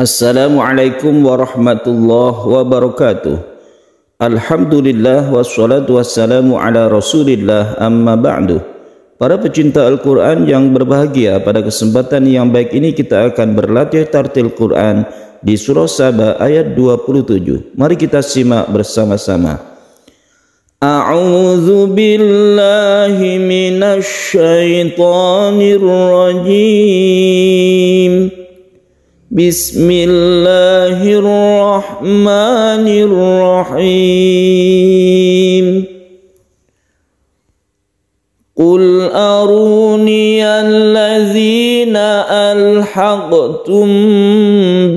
Assalamualaikum warahmatullahi wabarakatuh. Alhamdulillah wassalatu wassalamu ala Rasulillah amma ba'du. Para pecinta Al-Qur'an yang berbahagia, pada kesempatan yang baik ini kita akan berlatih tartil Qur'an di surah Saba ayat 27. Mari kita simak bersama-sama. A'udzu billahi minasy syaithanir rajim. بسم الله الرحمن الرحيم قل أروني الذين ألحقتم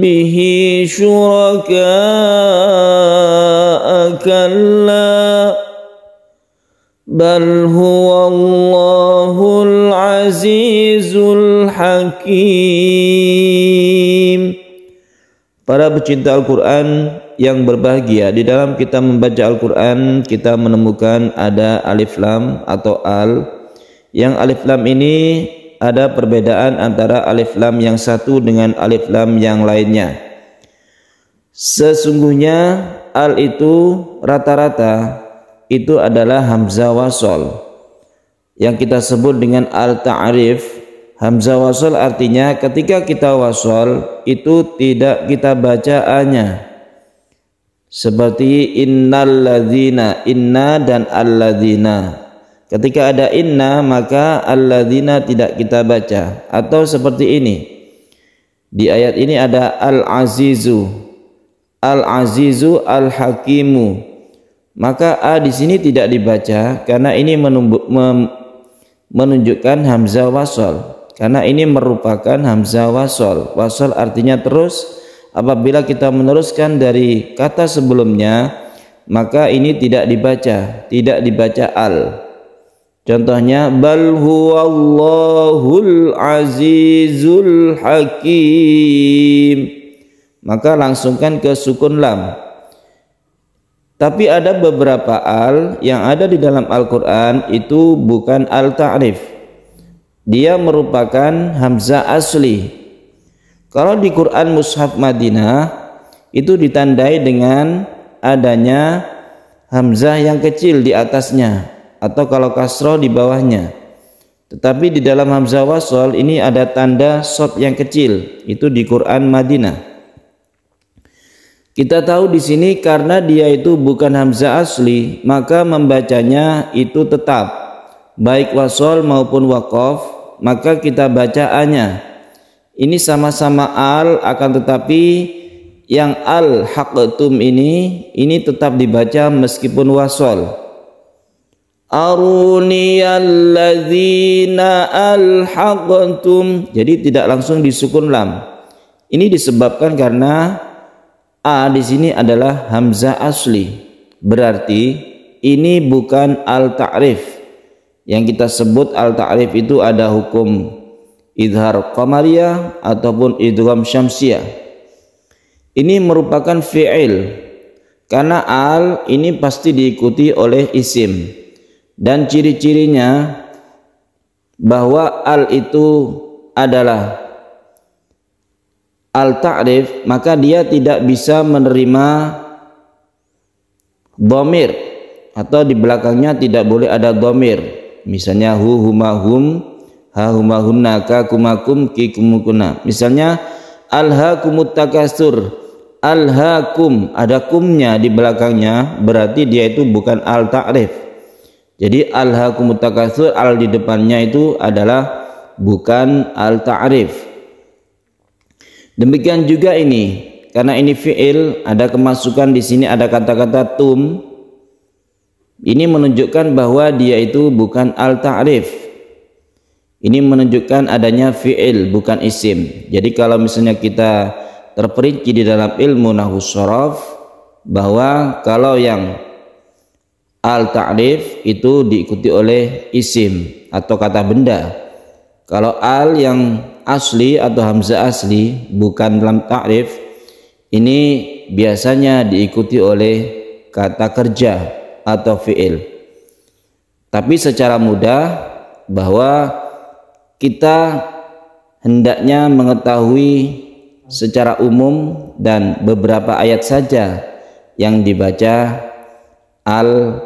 به شركاء كلا بل هو الله العزيز الحكيم Para pecinta Al-Quran yang berbahagia, di dalam kita membaca Al-Quran, kita menemukan ada alif lam atau al. Yang alif lam ini ada perbedaan antara alif lam yang satu dengan alif lam yang lainnya. Sesungguhnya al itu rata-rata itu adalah hamzah wasol yang kita sebut dengan al-ta'rif Hamzah wasol artinya ketika kita wasol itu tidak kita baca bacaannya seperti innalladzina inna dan alladzina ketika ada inna maka alladzina tidak kita baca atau seperti ini di ayat ini ada al-azizu al-azizu al-hakimu maka a di sini tidak dibaca karena ini menunjukkan hamzah wasol karena ini merupakan hamzah wasol. Wasol artinya terus. Apabila kita meneruskan dari kata sebelumnya, maka ini tidak dibaca, tidak dibaca al. Contohnya bal huwallahul azizul hakim. Maka langsungkan ke sukun lam. Tapi ada beberapa al yang ada di dalam Al-Qur'an itu bukan al-ta'rif dia merupakan hamzah asli. Kalau di Quran Mushaf Madinah itu ditandai dengan adanya hamzah yang kecil di atasnya atau kalau kasroh di bawahnya. Tetapi di dalam hamzah wasol ini ada tanda sod yang kecil, itu di Quran Madinah. Kita tahu di sini karena dia itu bukan hamzah asli, maka membacanya itu tetap baik wasol maupun wakof maka kita bacaannya ini sama-sama al akan tetapi yang al haqtum ini ini tetap dibaca meskipun wasol aruniyalladzina al haqtum jadi tidak langsung disukun lam ini disebabkan karena a di sini adalah hamzah asli berarti ini bukan al ta'rif yang kita sebut al-ta'rif itu ada hukum idhar qamariyah ataupun idgham syamsiyah. Ini merupakan fi'il karena al ini pasti diikuti oleh isim dan ciri-cirinya bahwa al itu adalah al ta'rif maka dia tidak bisa menerima domir atau di belakangnya tidak boleh ada domir misalnya hu huma hum ha huma hunna ka kumakum ki kumukuna misalnya kumutakasur, alha kum, ada kumnya di belakangnya berarti dia itu bukan al ta'rif jadi alha kumutakasur, al di depannya itu adalah bukan al ta'rif demikian juga ini karena ini fiil ada kemasukan di sini ada kata-kata tum ini menunjukkan bahwa dia itu bukan al-ta'rif. Ini menunjukkan adanya fi'il bukan isim. Jadi kalau misalnya kita terperinci di dalam ilmu nahwu syaraf bahwa kalau yang al-ta'rif itu diikuti oleh isim atau kata benda. Kalau al yang asli atau hamzah asli bukan dalam ta'rif ini biasanya diikuti oleh kata kerja atau fi'il. Tapi secara mudah bahwa kita hendaknya mengetahui secara umum dan beberapa ayat saja yang dibaca al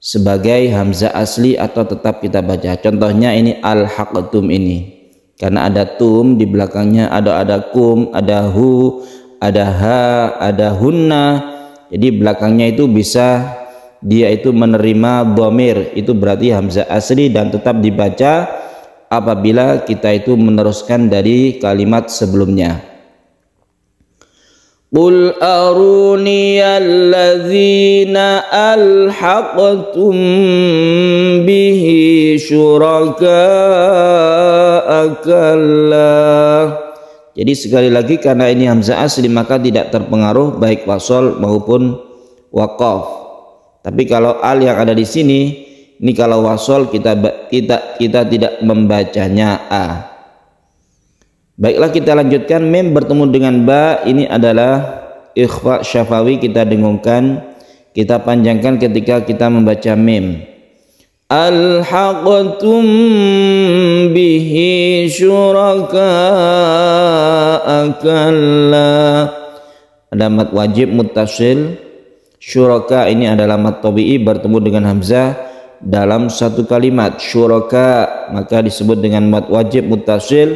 sebagai hamzah asli atau tetap kita baca. Contohnya ini al haqtum ini. Karena ada tum di belakangnya, ada ada kum, ada hu, ada ha, ada hunna. Jadi belakangnya itu bisa dia itu menerima domir itu berarti hamzah asli dan tetap dibaca apabila kita itu meneruskan dari kalimat sebelumnya Qul aruniyal ladzina alhaqtum bihi syuraka'akallah jadi sekali lagi karena ini hamzah asli maka tidak terpengaruh baik wasol maupun wakaf tapi kalau al yang ada di sini ini kalau wasol kita kita kita tidak membacanya a. Baiklah kita lanjutkan mem bertemu dengan ba ini adalah ikhfa syafawi kita dengungkan kita panjangkan ketika kita membaca mem. Alhaqtum bihi syuraka'akalla. Ada mat wajib mutasil Syuraka ini adalah mat tabi'i bertemu dengan hamzah dalam satu kalimat syuraka maka disebut dengan mat wajib mutasil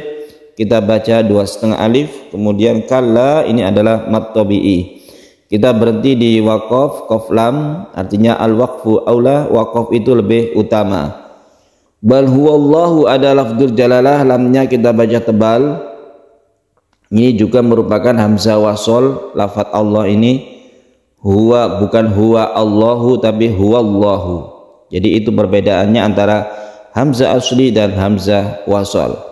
kita baca dua setengah alif kemudian kala ini adalah mat tabi'i kita berhenti di wakaf koflam artinya al wakfu aula Wakof itu lebih utama bal huwallahu adalah lafdzul jalalah lamnya kita baca tebal ini juga merupakan hamzah wasol lafat Allah ini huwa bukan huwa Allahu tapi huwa Allahu jadi itu perbedaannya antara hamzah asli dan hamzah wasal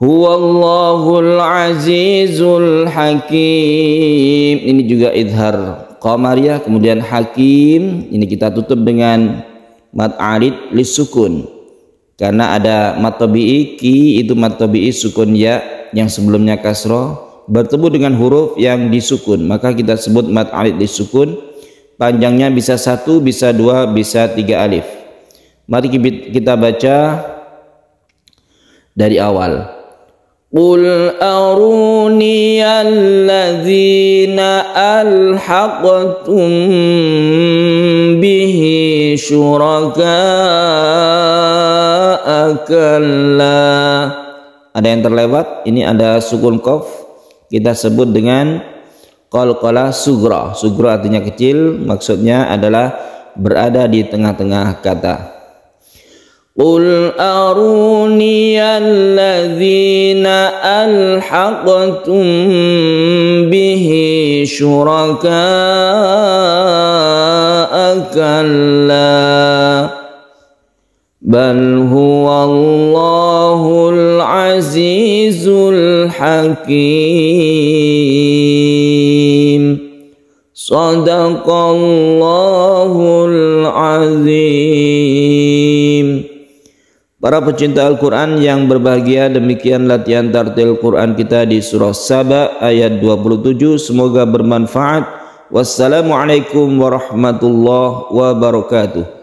huwallahul azizul hakim ini juga idhar qamariyah kemudian hakim ini kita tutup dengan mat alid lisukun karena ada mat tabi'i ki itu mat tabi'i sukun ya yang sebelumnya kasroh bertemu dengan huruf yang disukun maka kita sebut mat alif disukun panjangnya bisa satu bisa dua bisa tiga alif mari kita baca dari awal Qul aruniyal ladzina bihi syuraka'a Ada yang terlewat, ini ada sukun qaf kita sebut dengan qalqalah sugra. Sugra artinya kecil, maksudnya adalah berada di tengah-tengah kata. Qul aruni alhaqtum bihi syuraka'akallaa بل هو الله العزيز الحكيم صدق الله العظيم Para pecinta Al-Quran yang berbahagia demikian latihan tartil Quran kita di surah Sabah ayat 27 semoga bermanfaat Wassalamualaikum warahmatullahi wabarakatuh